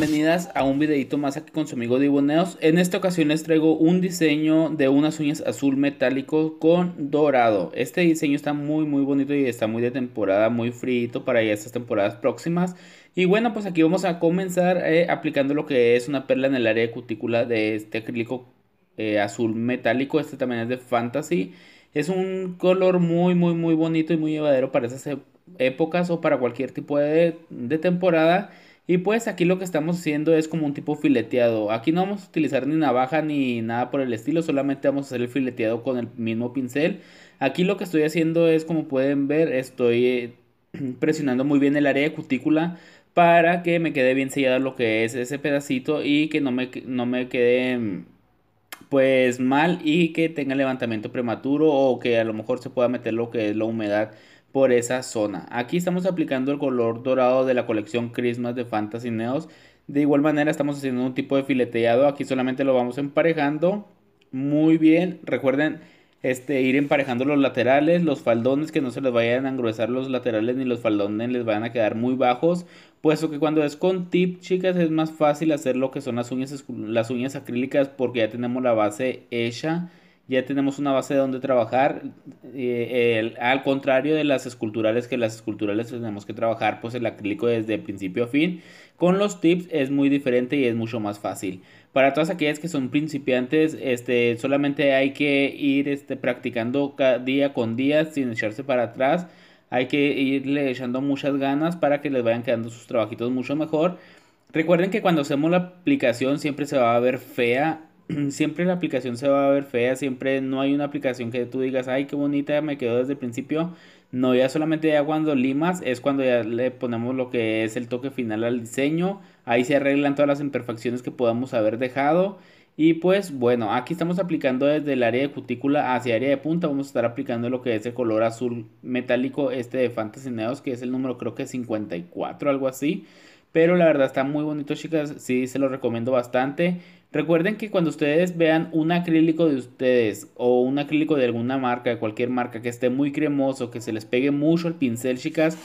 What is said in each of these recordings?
bienvenidas a un videito más aquí con su amigo Diboneos. En esta ocasión les traigo un diseño de unas uñas azul metálico con dorado. Este diseño está muy muy bonito y está muy de temporada, muy frito para estas temporadas próximas. Y bueno, pues aquí vamos a comenzar eh, aplicando lo que es una perla en el área de cutícula de este acrílico eh, azul metálico. Este también es de Fantasy. Es un color muy muy muy bonito y muy llevadero para esas e-, épocas o para cualquier tipo de temporada. Y pues aquí lo que estamos haciendo es como un tipo fileteado. Aquí no vamos a utilizar ni navaja ni nada por el estilo, solamente vamos a hacer el fileteado con el mismo pincel. Aquí lo que estoy haciendo es, como pueden ver, estoy eh, presionando muy bien el área de cutícula para que me quede bien sellado lo que es ese pedacito y que no me, no me quede mm, pues mal y que tenga levantamiento prematuro o que a lo mejor se pueda meter lo que es la humedad por esa zona. Aquí estamos aplicando el color dorado de la colección Christmas de Fantasy Neos. De igual manera estamos haciendo un tipo de fileteado. Aquí solamente lo vamos emparejando. Muy bien. Recuerden este, ir emparejando los laterales, los faldones, que no se les vayan a engruesar los laterales ni los faldones les van a quedar muy bajos. Puesto que cuando es con tip, chicas, es más fácil hacer lo que son las uñas, las uñas acrílicas porque ya tenemos la base hecha ya tenemos una base de donde trabajar. Eh, al contrario de las esculturales, que las esculturales tenemos que trabajar pues el acrílico desde principio a fin. Con los tips es muy diferente y es mucho más fácil. Para todas aquellas que son principiantes, este, solamente hay que ir este, practicando día con día sin echarse para atrás. Hay que irle echando muchas ganas para que les vayan quedando sus trabajitos mucho mejor. Recuerden que cuando hacemos la aplicación siempre se va a ver fea siempre la aplicación se va a ver fea, siempre no hay una aplicación que tú digas, ay, qué bonita, me quedó desde el principio. No, ya solamente ya cuando limas es cuando ya le ponemos lo que es el toque final al diseño. Ahí se arreglan todas las imperfecciones que podamos haber dejado. Y pues bueno, aquí estamos aplicando desde el área de cutícula hacia área de punta. Vamos a estar aplicando lo que es el color azul metálico este de Fantasy que es el número creo que 54, algo así. Pero la verdad está muy bonito chicas, sí se lo recomiendo bastante. Recuerden que cuando ustedes vean un acrílico de ustedes o un acrílico de alguna marca, de cualquier marca que esté muy cremoso, que se les pegue mucho el pincel, chicas,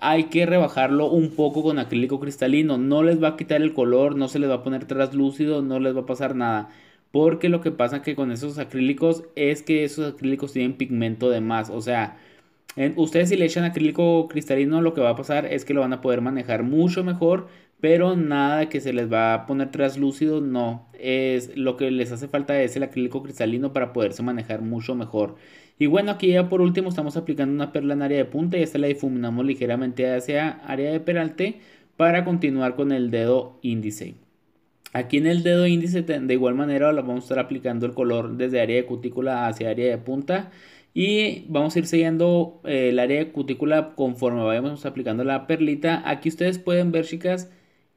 hay que rebajarlo un poco con acrílico cristalino. No les va a quitar el color, no se les va a poner traslúcido, no les va a pasar nada. Porque lo que pasa que con esos acrílicos es que esos acrílicos tienen pigmento de más. O sea, Ustedes si le echan acrílico cristalino lo que va a pasar es que lo van a poder manejar mucho mejor, pero nada que se les va a poner traslúcido, no. Es, lo que les hace falta es el acrílico cristalino para poderse manejar mucho mejor. Y bueno, aquí ya por último estamos aplicando una perla en área de punta y esta la difuminamos ligeramente hacia área de peralte para continuar con el dedo índice. Aquí en el dedo índice de igual manera vamos a estar aplicando el color desde área de cutícula hacia área de punta y vamos a ir sellando eh, el área de cutícula conforme vayamos aplicando la perlita. Aquí ustedes pueden ver, chicas,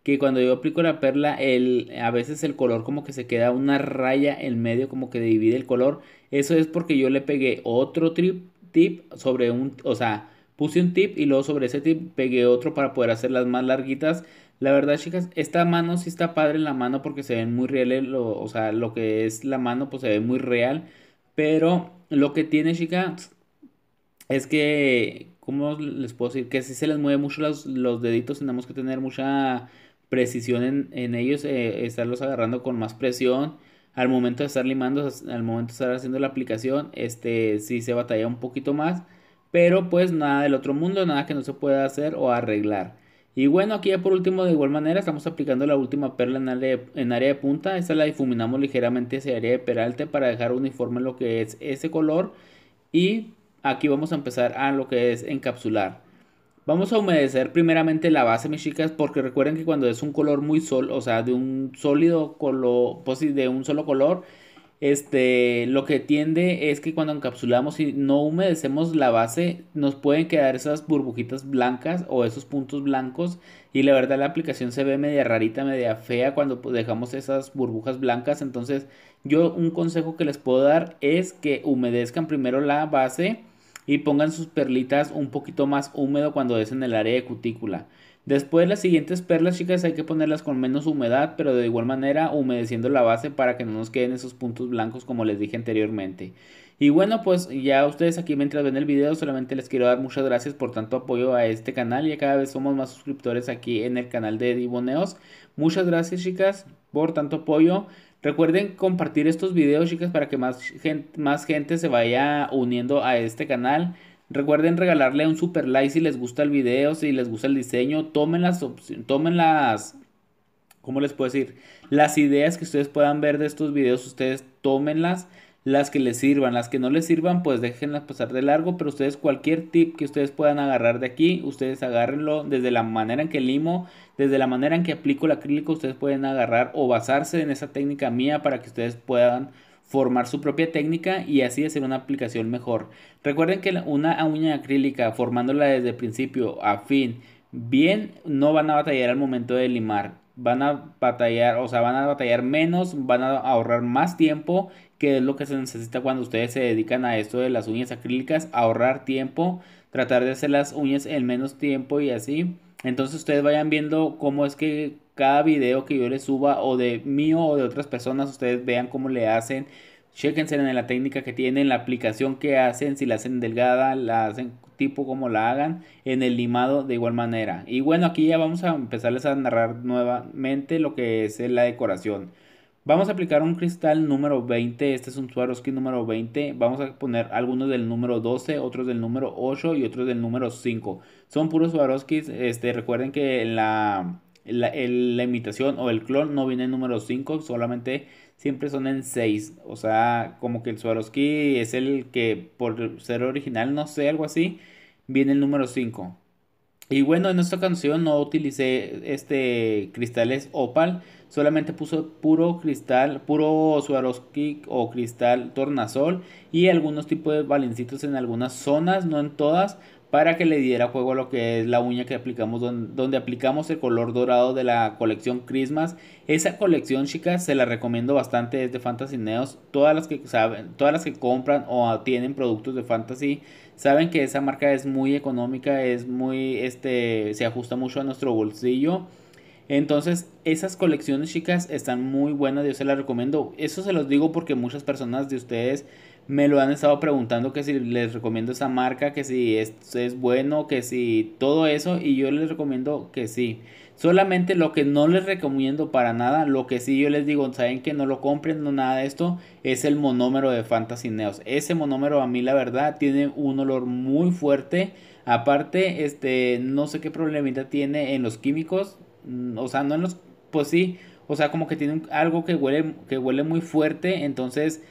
que cuando yo aplico la perla, el, a veces el color como que se queda una raya en medio, como que divide el color. Eso es porque yo le pegué otro tip sobre un, o sea, puse un tip y luego sobre ese tip pegué otro para poder hacerlas más larguitas. La verdad, chicas, esta mano sí está padre en la mano porque se ven muy reales, o sea, lo que es la mano pues se ve muy real, pero lo que tiene Chica es que, ¿cómo les puedo decir? Que si se les mueve mucho los, deditos, tenemos que tener mucha precisión en, ellos, eh, estarlos agarrando con más presión. Al momento de estar limando, al momento de estar haciendo la aplicación, este sí se batalla un poquito más. Pero pues nada del otro mundo, nada que no se pueda hacer o arreglar. Y bueno, aquí ya por último de igual manera estamos aplicando la última perla en área, de, punta. Esta la difuminamos ligeramente hacia área de peralte para dejar uniforme lo que es ese color. Y aquí vamos a empezar a lo que es encapsular. Vamos a humedecer primeramente la base, mis chicas, porque recuerden que cuando es un color muy sol, o sea, de un sólido color, pues de un solo color, este, lo que tiende es que cuando encapsulamos y no humedecemos la base, nos pueden quedar esas burbujitas blancas o esos puntos blancos. Y la verdad la aplicación se ve media rarita, media fea cuando pues, dejamos esas burbujas blancas. Entonces yo un consejo que les puedo dar es que humedezcan primero la base y pongan sus perlitas un poquito más húmedo cuando es en el área de cutícula. Después las siguientes perlas chicas hay que ponerlas con menos humedad, pero de igual manera humedeciendo la base para que no nos queden esos puntos blancos como les dije anteriormente. Y bueno, pues ya ustedes aquí mientras ven el video solamente les quiero dar muchas gracias por tanto apoyo a este canal. Ya cada vez somos más suscriptores aquí en el canal de Diboneos. Muchas gracias chicas por tanto apoyo. Recuerden compartir estos videos chicas para que más gente, más gente se vaya uniendo a este canal. Recuerden regalarle un super like si les gusta el video, si les gusta el diseño. Tomen las opciones, tomen las... ¿Cómo les puedo decir? Las ideas que ustedes puedan ver de estos videos, ustedes tómenlas, las que les sirvan. Las que no les sirvan, pues déjenlas pasar de largo. Pero ustedes, cualquier tip que ustedes puedan agarrar de aquí, ustedes agárrenlo desde la manera en que limo, desde la manera en que aplico el acrílico, ustedes pueden agarrar o basarse en esa técnica mía para que ustedes puedan formar su propia técnica y así hacer una aplicación mejor. Recuerden que una uña acrílica formándola desde principio a fin bien no van a batallar al momento de limar. Van a batallar, o sea, van a batallar menos, van a ahorrar más tiempo, que es lo que se necesita cuando ustedes se dedican a esto de las uñas acrílicas, ahorrar tiempo, tratar de hacer las uñas en menos tiempo y así. Entonces ustedes vayan viendo cómo es que cada video que yo les suba o de mío o de otras personas, ustedes vean cómo le hacen. Chequense en la técnica que tienen, la aplicación que hacen, si la hacen delgada, la hacen tipo como la hagan, en el limado de igual manera. Y bueno, aquí ya vamos a empezarles a narrar nuevamente lo que es la decoración. Vamos a aplicar un cristal número 20, este es un Swarovski número 20, vamos a poner algunos del número 12, otros del número 8 y otros del número 5. Son puros Swarovskis, este, recuerden que en la la, imitación o el clon no viene en número 5, solamente siempre son en 6. O sea, como que el Swarovski es el que por ser original, no sé, algo así, viene el número 5. Y bueno, en esta canción no utilicé este cristales opal, solamente puso puro cristal, puro Swarovski o cristal tornasol y algunos tipos de valencitos en algunas zonas, no en todas, para que le diera juego a lo que es la uña que aplicamos donde, aplicamos el color dorado de la colección Christmas. Esa colección, chicas, se la recomiendo bastante es de Fantasy Neos. Todas las que saben, todas las que compran o tienen productos de Fantasy saben que esa marca es muy económica, es muy este se ajusta mucho a nuestro bolsillo. Entonces, esas colecciones, chicas, están muy buenas, yo se las recomiendo. Eso se los digo porque muchas personas de ustedes me lo han estado preguntando que si les recomiendo esa marca, que si es, es bueno, que si todo eso, y yo les recomiendo que sí. Solamente lo que no les recomiendo para nada, lo que sí yo les digo, saben que no lo compren, no nada de esto, es el monómero de Fantasy Neos. Ese monómero a mí la verdad tiene un olor muy fuerte. Aparte, este, no sé qué problemita tiene en los químicos, mm, o sea, no en los, pues sí, o sea, como que tiene algo que huele, que huele muy fuerte, entonces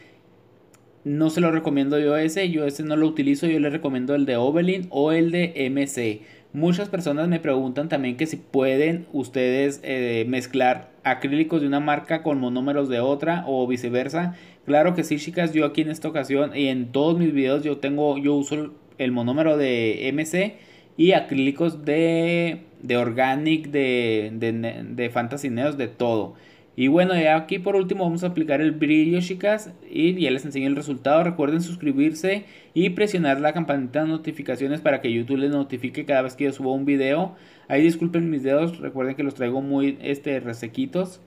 no se lo recomiendo yo ese, yo ese no lo utilizo, yo le recomiendo el de Oberlin o el de MC. Muchas personas me preguntan también que si pueden ustedes eh, mezclar acrílicos de una marca con monómeros de otra o viceversa. Claro que sí, chicas, yo aquí en esta ocasión y en todos mis videos yo tengo, yo uso el monómero de MC y acrílicos de, de Organic, de, de, de Fantasy Neos, de todo. Y bueno, ya aquí por último vamos a aplicar el brillo, chicas. Y ya les enseño el resultado. Recuerden suscribirse y presionar la campanita de notificaciones para que YouTube les notifique cada vez que yo subo un video. Ahí disculpen mis dedos, recuerden que los traigo muy este, resequitos.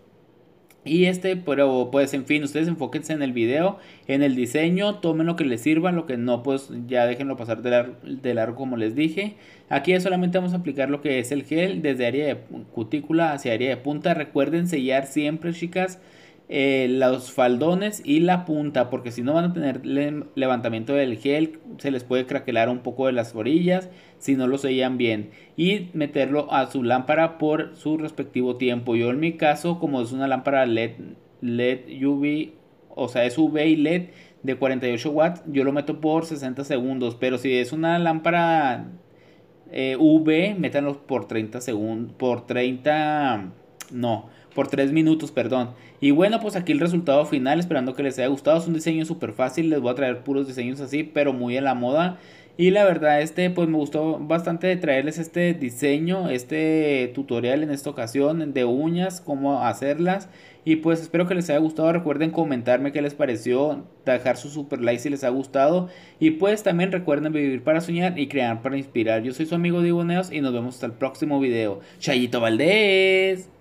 Y este, pero pues en fin, ustedes enfóquense en el video, en el diseño, tomen lo que les sirva, lo que no, pues ya déjenlo pasar de, largo como les dije. Aquí solamente vamos a aplicar lo que es el gel desde área de cutícula hacia área de punta. Recuerden sellar siempre, chicas. Eh, los faldones y la punta, porque si no van a tener levantamiento del gel, se les puede craquelar un poco de las orillas si no lo sellan bien y meterlo a su lámpara por su respectivo tiempo. Yo en mi caso, como es una lámpara LED, LED UV, o sea, es UV y LED de 48 watts, yo lo meto por 60 segundos, pero si es una lámpara eh, UV, métanlos por 30 segundos, por 30 no, por 3 minutos, perdón. Y bueno, pues aquí el resultado final, esperando que les haya gustado. Es un diseño súper fácil, les voy a traer puros diseños así, pero muy a la moda. Y la verdad, este, pues me gustó bastante traerles este diseño, este tutorial en esta ocasión de uñas, cómo hacerlas. Y pues espero que les haya gustado. Recuerden comentarme qué les pareció, dejar su super like si les ha gustado. Y pues también recuerden vivir para soñar y crear para inspirar. Yo soy su amigo Diboneos y nos vemos hasta el próximo video. Chayito Valdés.